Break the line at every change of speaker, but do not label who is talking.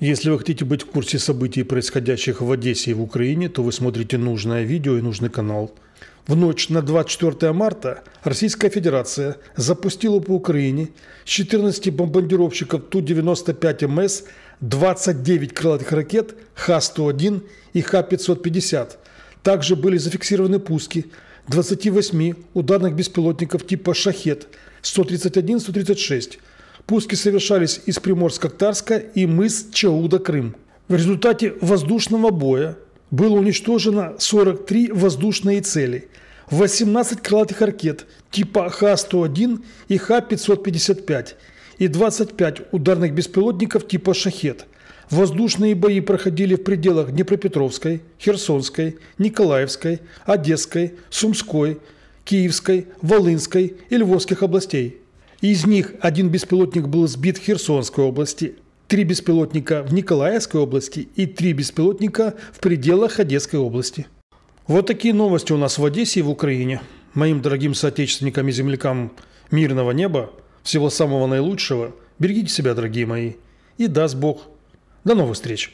Если вы хотите быть в курсе событий, происходящих в Одессе и в Украине, то вы смотрите нужное видео и нужный канал. В ночь на 24 марта Российская Федерация запустила по Украине с 14 бомбардировщиков Ту-95МС эм 29 крылатых ракет Х-101 и Х-550. Также были зафиксированы пуски 28 ударных беспилотников типа «Шахет» 131-136, Пуски совершались из Приморско-Татарска и мыс Чауда-Крым. В результате воздушного боя было уничтожено 43 воздушные цели, 18 крылатых ракет типа Х-101 и Х-555 и 25 ударных беспилотников типа «Шахет». Воздушные бои проходили в пределах Днепропетровской, Херсонской, Николаевской, Одесской, Сумской, Киевской, Волынской и Львовских областей. Из них один беспилотник был сбит в Херсонской области, три беспилотника в Николаевской области и три беспилотника в пределах Одесской области. Вот такие новости у нас в Одессе и в Украине. Моим дорогим соотечественникам и землякам мирного неба, всего самого наилучшего. Берегите себя, дорогие мои. И даст Бог. До новых встреч.